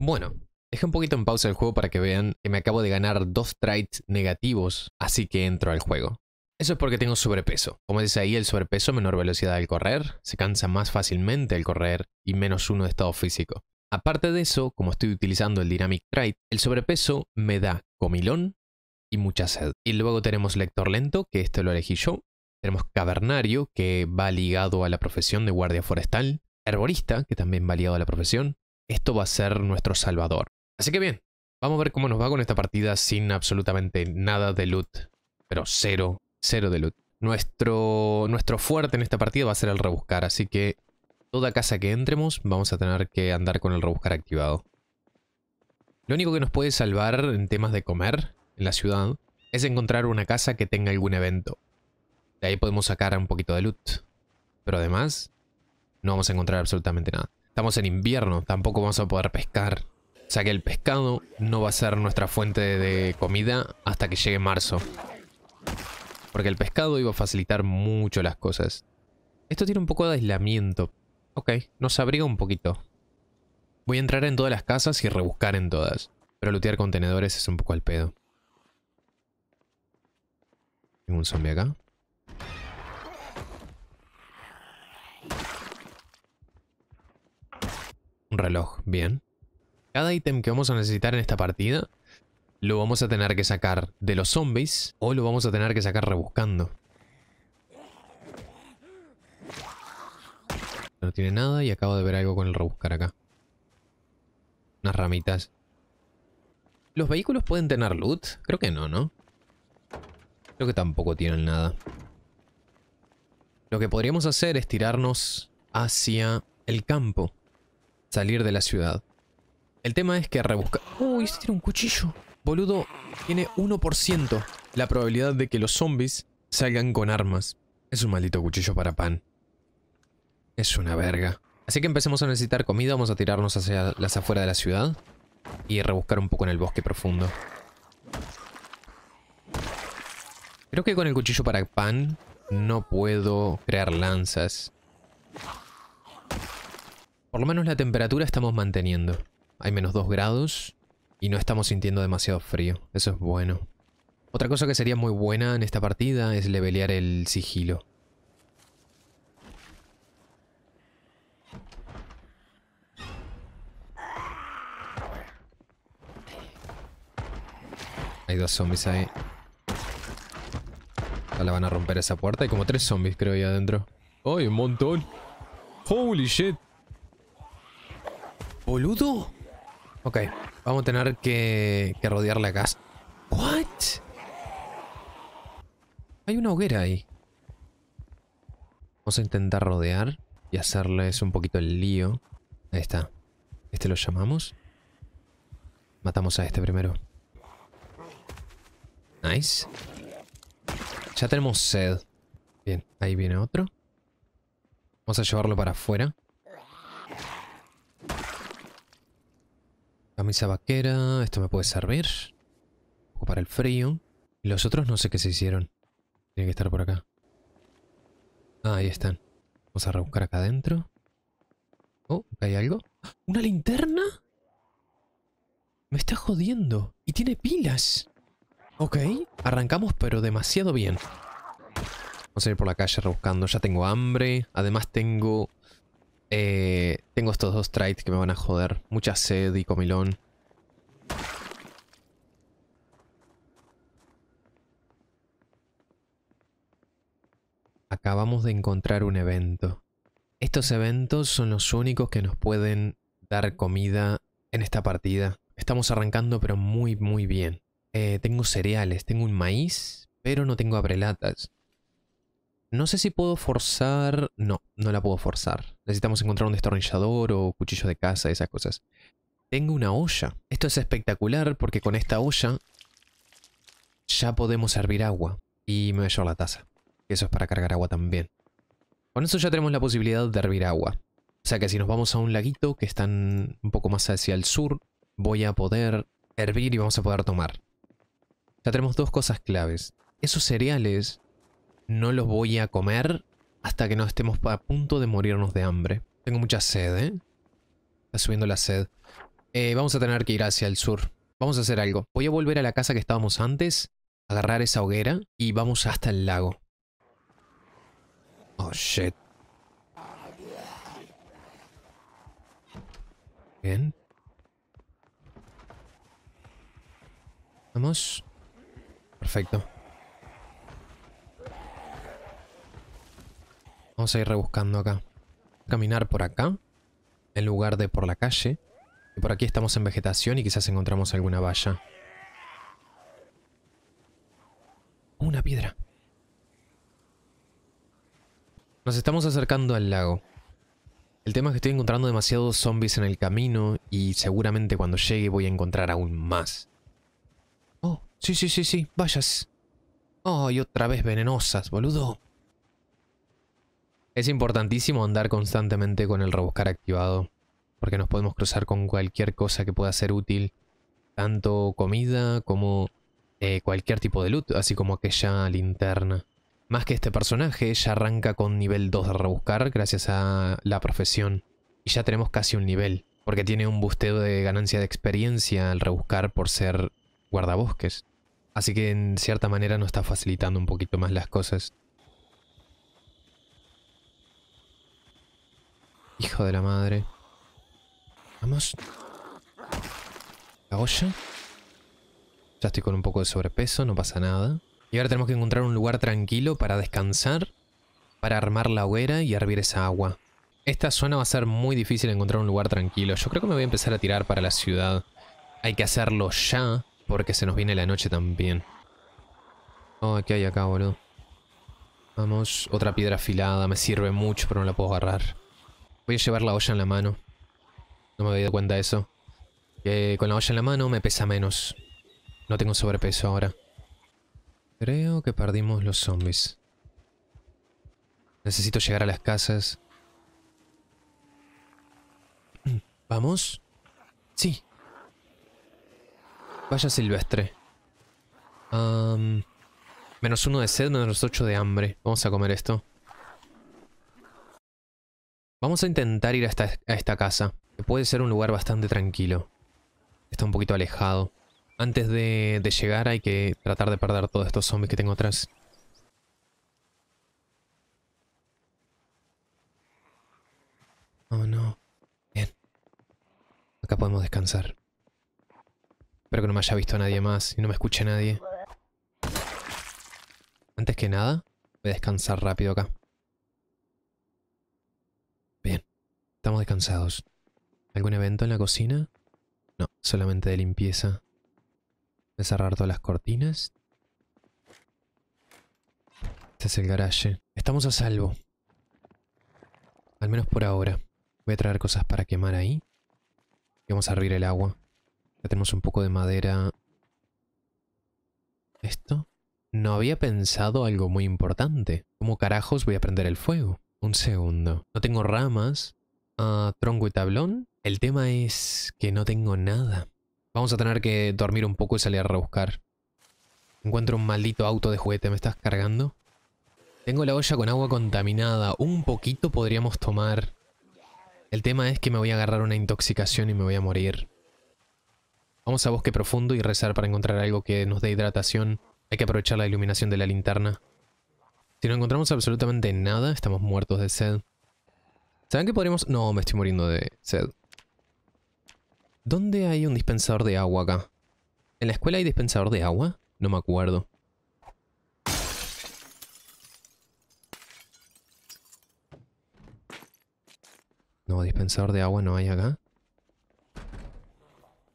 Bueno, dejé un poquito en pausa el juego para que vean que me acabo de ganar dos traits negativos, así que entro al juego. Eso es porque tengo sobrepeso. Como dice ahí, el sobrepeso, menor velocidad al correr, se cansa más fácilmente al correr y menos uno de estado físico. Aparte de eso, como estoy utilizando el Dynamic Trait, el sobrepeso me da comilón y mucha sed. Y luego tenemos lector lento, que este lo elegí yo. Tenemos cavernario, que va ligado a la profesión de guardia forestal. Herborista, que también va ligado a la profesión esto va a ser nuestro salvador. Así que bien, vamos a ver cómo nos va con esta partida sin absolutamente nada de loot. Pero cero, cero de loot. Nuestro, nuestro fuerte en esta partida va a ser el rebuscar, así que toda casa que entremos vamos a tener que andar con el rebuscar activado. Lo único que nos puede salvar en temas de comer en la ciudad es encontrar una casa que tenga algún evento. De ahí podemos sacar un poquito de loot. Pero además, no vamos a encontrar absolutamente nada. Estamos en invierno, tampoco vamos a poder pescar. O sea que el pescado no va a ser nuestra fuente de comida hasta que llegue marzo. Porque el pescado iba a facilitar mucho las cosas. Esto tiene un poco de aislamiento. Ok, nos abriga un poquito. Voy a entrar en todas las casas y rebuscar en todas. Pero lootear contenedores es un poco al pedo. Tengo un zombie acá. reloj, bien. Cada ítem que vamos a necesitar en esta partida lo vamos a tener que sacar de los zombies o lo vamos a tener que sacar rebuscando. No tiene nada y acabo de ver algo con el rebuscar acá. Unas ramitas. ¿Los vehículos pueden tener loot? Creo que no, ¿no? Creo que tampoco tienen nada. Lo que podríamos hacer es tirarnos hacia el campo salir de la ciudad. El tema es que rebuscar... ¡Uy, Se tiene un cuchillo! Boludo, tiene 1% la probabilidad de que los zombies salgan con armas. Es un maldito cuchillo para pan. Es una verga. Así que empecemos a necesitar comida, vamos a tirarnos hacia las afueras de la ciudad y rebuscar un poco en el bosque profundo. Creo que con el cuchillo para pan no puedo crear lanzas. Por lo menos la temperatura estamos manteniendo. Hay menos 2 grados y no estamos sintiendo demasiado frío. Eso es bueno. Otra cosa que sería muy buena en esta partida es levelear el sigilo. Hay dos zombies ahí. Ahora van a romper esa puerta. Hay como tres zombies, creo, ahí adentro. ¡Ay, un montón! ¡Holy shit! ¿Boludo? Ok, vamos a tener que, que rodear la casa. ¿What? Hay una hoguera ahí. Vamos a intentar rodear y hacerles un poquito el lío. Ahí está. Este lo llamamos. Matamos a este primero. Nice. Ya tenemos sed. Bien, ahí viene otro. Vamos a llevarlo para afuera. Camisa vaquera, esto me puede servir. O para el frío. Y los otros no sé qué se hicieron. Tienen que estar por acá. Ah, ahí están. Vamos a rebuscar acá adentro. Oh, ¿hay algo? ¿Una linterna? Me está jodiendo. Y tiene pilas. Ok, arrancamos pero demasiado bien. Vamos a ir por la calle rebuscando. Ya tengo hambre. Además tengo eh, tengo estos dos traits que me van a joder. Mucha sed y comilón. Acabamos de encontrar un evento. Estos eventos son los únicos que nos pueden dar comida en esta partida. Estamos arrancando pero muy muy bien. Eh, tengo cereales, tengo un maíz, pero no tengo abrelatas. No sé si puedo forzar... No, no la puedo forzar. Necesitamos encontrar un destornillador o cuchillo de caza, esas cosas. Tengo una olla. Esto es espectacular porque con esta olla ya podemos hervir agua. Y me voy a la taza. Eso es para cargar agua también. Con eso ya tenemos la posibilidad de hervir agua. O sea que si nos vamos a un laguito que están un poco más hacia el sur, voy a poder hervir y vamos a poder tomar. Ya tenemos dos cosas claves. Esos cereales no los voy a comer hasta que no estemos a punto de morirnos de hambre. Tengo mucha sed, ¿eh? Está subiendo la sed. Eh, vamos a tener que ir hacia el sur. Vamos a hacer algo. Voy a volver a la casa que estábamos antes, agarrar esa hoguera y vamos hasta el lago. Oh, shit. Bien. Vamos. Perfecto. Vamos a ir rebuscando acá. Caminar por acá, en lugar de por la calle. por aquí estamos en vegetación y quizás encontramos alguna valla. Una piedra. Nos estamos acercando al lago. El tema es que estoy encontrando demasiados zombies en el camino y seguramente cuando llegue voy a encontrar aún más. Oh, sí, sí, sí, sí, vallas. Oh, y otra vez venenosas, boludo. Es importantísimo andar constantemente con el rebuscar activado, porque nos podemos cruzar con cualquier cosa que pueda ser útil, tanto comida como eh, cualquier tipo de loot, así como aquella linterna. Más que este personaje, ya arranca con nivel 2 de rebuscar gracias a la profesión. Y ya tenemos casi un nivel, porque tiene un busteo de ganancia de experiencia al rebuscar por ser guardabosques. Así que en cierta manera nos está facilitando un poquito más las cosas. Hijo de la madre. Vamos. La olla. Ya estoy con un poco de sobrepeso, no pasa nada. Y ahora tenemos que encontrar un lugar tranquilo para descansar, para armar la hoguera y hervir esa agua. Esta zona va a ser muy difícil encontrar un lugar tranquilo. Yo creo que me voy a empezar a tirar para la ciudad. Hay que hacerlo ya, porque se nos viene la noche también. Oh, ¿qué hay acá, boludo? Vamos, otra piedra afilada. Me sirve mucho, pero no la puedo agarrar. Voy a llevar la olla en la mano. No me había dado cuenta de eso. Que con la olla en la mano me pesa menos. No tengo sobrepeso ahora. Creo que perdimos los zombies. Necesito llegar a las casas. ¿Vamos? Sí. Vaya silvestre. menos uno de sed, menos ocho de hambre. Vamos a comer esto. Vamos a intentar ir a esta casa, puede ser un lugar bastante tranquilo. Está un poquito alejado. Antes de, llegar hay que tratar de perder todos estos zombies que tengo atrás. Oh no. Bien. Acá podemos descansar. Espero que no me haya visto nadie más y no me escuche nadie. Antes que nada, voy a descansar rápido acá. Estamos descansados. ¿Algún evento en la cocina? No, solamente de limpieza. a cerrar todas las cortinas. Este es el garaje. Estamos a salvo. Al menos por ahora. Voy a traer cosas para quemar ahí. Y vamos a abrir el agua. Ya tenemos un poco de madera. ¿Esto? No había pensado algo muy importante. ¿Cómo carajos voy a prender el fuego? Un segundo. No tengo ramas. Ah, tronco y Tablón. El tema es que no tengo nada. Vamos a tener que dormir un poco y salir a rebuscar. Encuentro un maldito auto de juguete, ¿me estás cargando? Tengo la olla con agua contaminada. Un poquito podríamos tomar. El tema es que me voy a agarrar una intoxicación y me voy a morir. Vamos a bosque profundo y rezar para encontrar algo que nos dé hidratación. Hay que aprovechar la iluminación de la linterna. Si no encontramos absolutamente nada, estamos muertos de sed. ¿Saben que podríamos...? No, me estoy muriendo de sed. ¿Dónde hay un dispensador de agua acá? ¿En la escuela hay dispensador de agua? No me acuerdo. No, dispensador de agua no hay acá.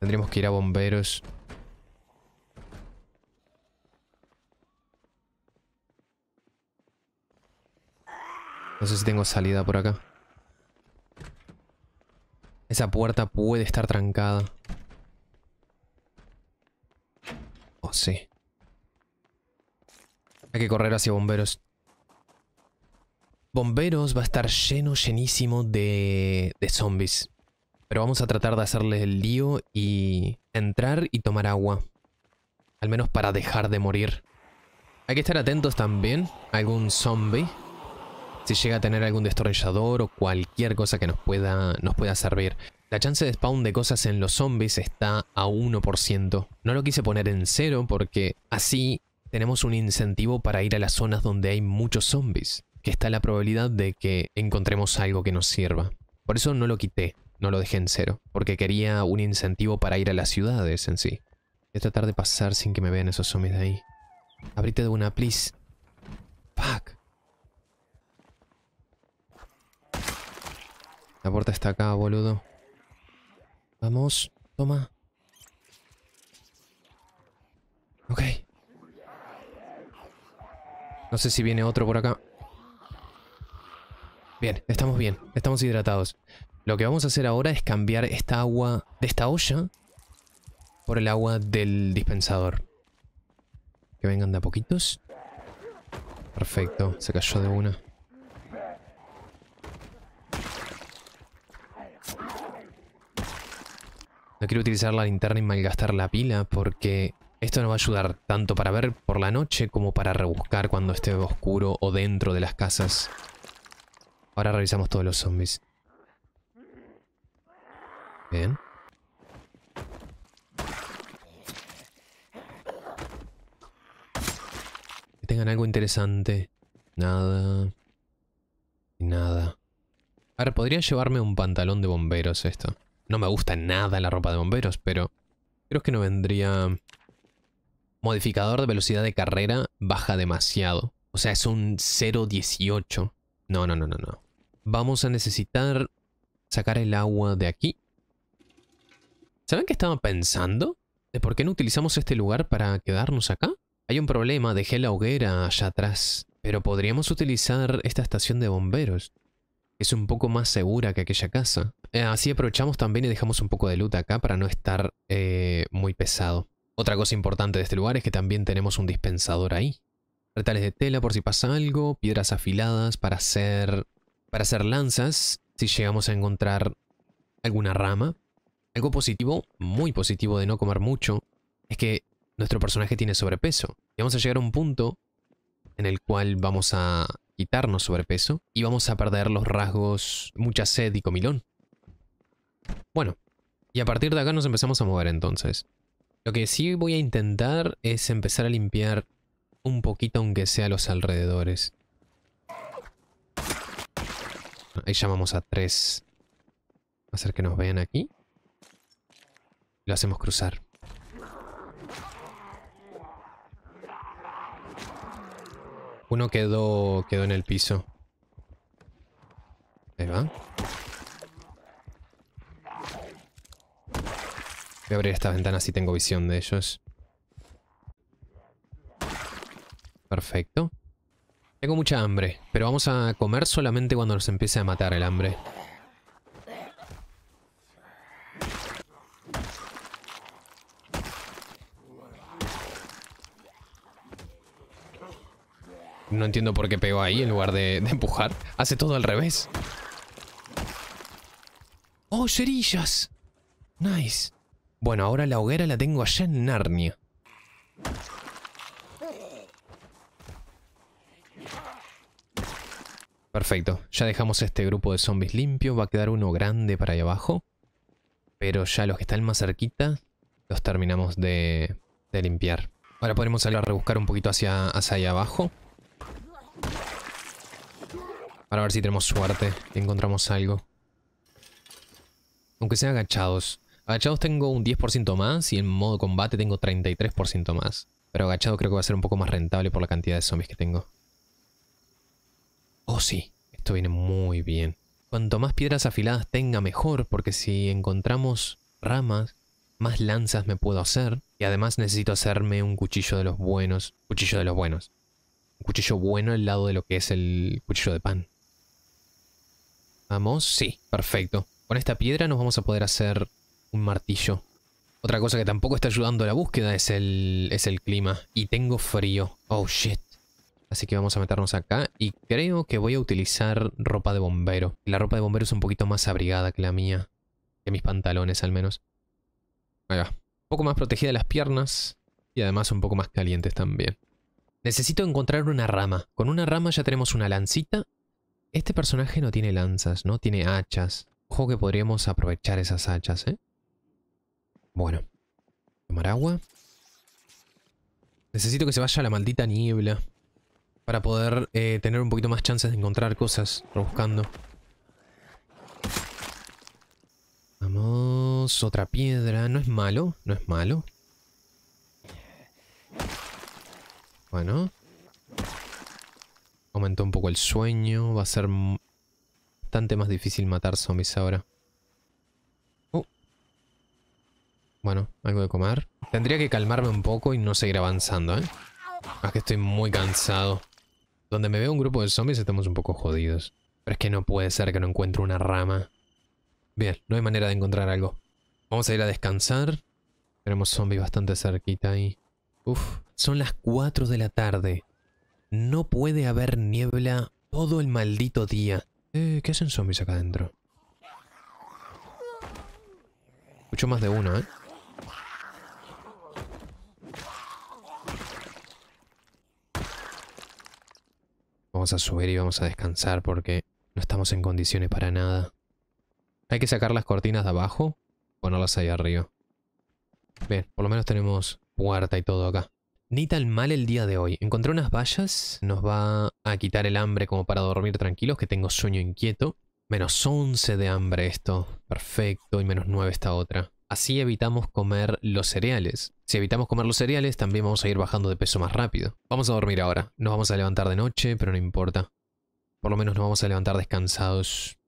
Tendríamos que ir a bomberos. No sé si tengo salida por acá. Esa puerta puede estar trancada. Oh, sí. Hay que correr hacia bomberos. Bomberos va a estar lleno, llenísimo de, de zombies. Pero vamos a tratar de hacerle el lío y entrar y tomar agua. Al menos para dejar de morir. Hay que estar atentos también algún zombie si llega a tener algún destornillador o cualquier cosa que nos pueda, nos pueda servir. La chance de spawn de cosas en los zombies está a 1%. No lo quise poner en cero porque así tenemos un incentivo para ir a las zonas donde hay muchos zombies, que está la probabilidad de que encontremos algo que nos sirva. Por eso no lo quité, no lo dejé en cero, porque quería un incentivo para ir a las ciudades en sí. Voy a tratar de pasar sin que me vean esos zombies de ahí. Abrite de una, please. Fuck. La puerta está acá, boludo. Vamos, toma. Ok. No sé si viene otro por acá. Bien, estamos bien. Estamos hidratados. Lo que vamos a hacer ahora es cambiar esta agua de esta olla por el agua del dispensador. Que vengan de a poquitos. Perfecto, se cayó de una. No quiero utilizar la linterna y malgastar la pila porque esto nos va a ayudar tanto para ver por la noche como para rebuscar cuando esté oscuro o dentro de las casas. Ahora revisamos todos los zombies. Bien. Que tengan algo interesante. Nada. Nada. A ver, podría llevarme un pantalón de bomberos esto. No me gusta nada la ropa de bomberos, pero creo que no vendría... Modificador de velocidad de carrera baja demasiado. O sea, es un 0.18. No, no, no, no, no. Vamos a necesitar sacar el agua de aquí. ¿Saben qué estaba pensando? ¿De por qué no utilizamos este lugar para quedarnos acá? Hay un problema, dejé la hoguera allá atrás. Pero podríamos utilizar esta estación de bomberos es un poco más segura que aquella casa. Eh, así aprovechamos también y dejamos un poco de luta acá para no estar eh, muy pesado. Otra cosa importante de este lugar es que también tenemos un dispensador ahí. Retales de tela por si pasa algo, piedras afiladas para hacer, para hacer lanzas si llegamos a encontrar alguna rama. Algo positivo, muy positivo de no comer mucho, es que nuestro personaje tiene sobrepeso. Y vamos a llegar a un punto en el cual vamos a quitarnos sobrepeso y vamos a perder los rasgos mucha sed y comilón. Bueno, y a partir de acá nos empezamos a mover entonces. Lo que sí voy a intentar es empezar a limpiar un poquito aunque sea los alrededores. Ahí llamamos a tres. Hacer que nos vean aquí. Lo hacemos cruzar. Uno quedó, quedó en el piso. Ahí va. Voy a abrir esta ventana si tengo visión de ellos. Perfecto. Tengo mucha hambre, pero vamos a comer solamente cuando nos empiece a matar el hambre. No entiendo por qué pegó ahí en lugar de, empujar. Hace todo al revés. ¡Oh, cerillas! Nice. Bueno, ahora la hoguera la tengo allá en Narnia. Perfecto, ya dejamos este grupo de zombies limpio, va a quedar uno grande para allá abajo. Pero ya los que están más cerquita, los terminamos de, limpiar. Ahora podemos salir a rebuscar un poquito hacia, hacia ahí abajo. Para ver si tenemos suerte si encontramos algo. Aunque sea agachados. Agachados tengo un 10% más y en modo combate tengo 33% más. Pero agachado creo que va a ser un poco más rentable por la cantidad de zombies que tengo. Oh sí, esto viene muy bien. Cuanto más piedras afiladas tenga mejor, porque si encontramos ramas, más lanzas me puedo hacer. Y además necesito hacerme un cuchillo de los buenos. Cuchillo de los buenos. Un cuchillo bueno al lado de lo que es el cuchillo de pan sí, perfecto. Con esta piedra nos vamos a poder hacer un martillo. Otra cosa que tampoco está ayudando a la búsqueda es el, es el clima. Y tengo frío. Oh, shit. Así que vamos a meternos acá y creo que voy a utilizar ropa de bombero. La ropa de bombero es un poquito más abrigada que la mía. Que mis pantalones al menos. Ahí Un poco más protegida las piernas y además un poco más calientes también. Necesito encontrar una rama. Con una rama ya tenemos una lancita este personaje no tiene lanzas, no tiene hachas. Ojo que podríamos aprovechar esas hachas, ¿eh? Bueno. Tomar agua. Necesito que se vaya la maldita niebla. Para poder eh, tener un poquito más chances de encontrar cosas buscando. Vamos, otra piedra. No es malo, no es malo. Bueno. Aumentó un poco el sueño. Va a ser bastante más difícil matar zombies ahora. Uh. Bueno, algo de comer. Tendría que calmarme un poco y no seguir avanzando, ¿eh? Es ah, que estoy muy cansado. Donde me veo un grupo de zombies estamos un poco jodidos. Pero es que no puede ser que no encuentre una rama. Bien, no hay manera de encontrar algo. Vamos a ir a descansar. Tenemos zombies bastante cerquita ahí. Uf, son las 4 de la tarde. No puede haber niebla todo el maldito día. Eh, ¿qué hacen zombies acá adentro? Escucho más de uno, ¿eh? Vamos a subir y vamos a descansar porque no estamos en condiciones para nada. Hay que sacar las cortinas de abajo, ponerlas ahí arriba. Bien, por lo menos tenemos puerta y todo acá. Ni tan mal el día de hoy. Encontré unas vallas. Nos va a quitar el hambre como para dormir tranquilos, que tengo sueño inquieto. Menos 11 de hambre esto. Perfecto. Y menos 9 esta otra. Así evitamos comer los cereales. Si evitamos comer los cereales, también vamos a ir bajando de peso más rápido. Vamos a dormir ahora. Nos vamos a levantar de noche, pero no importa. Por lo menos nos vamos a levantar descansados.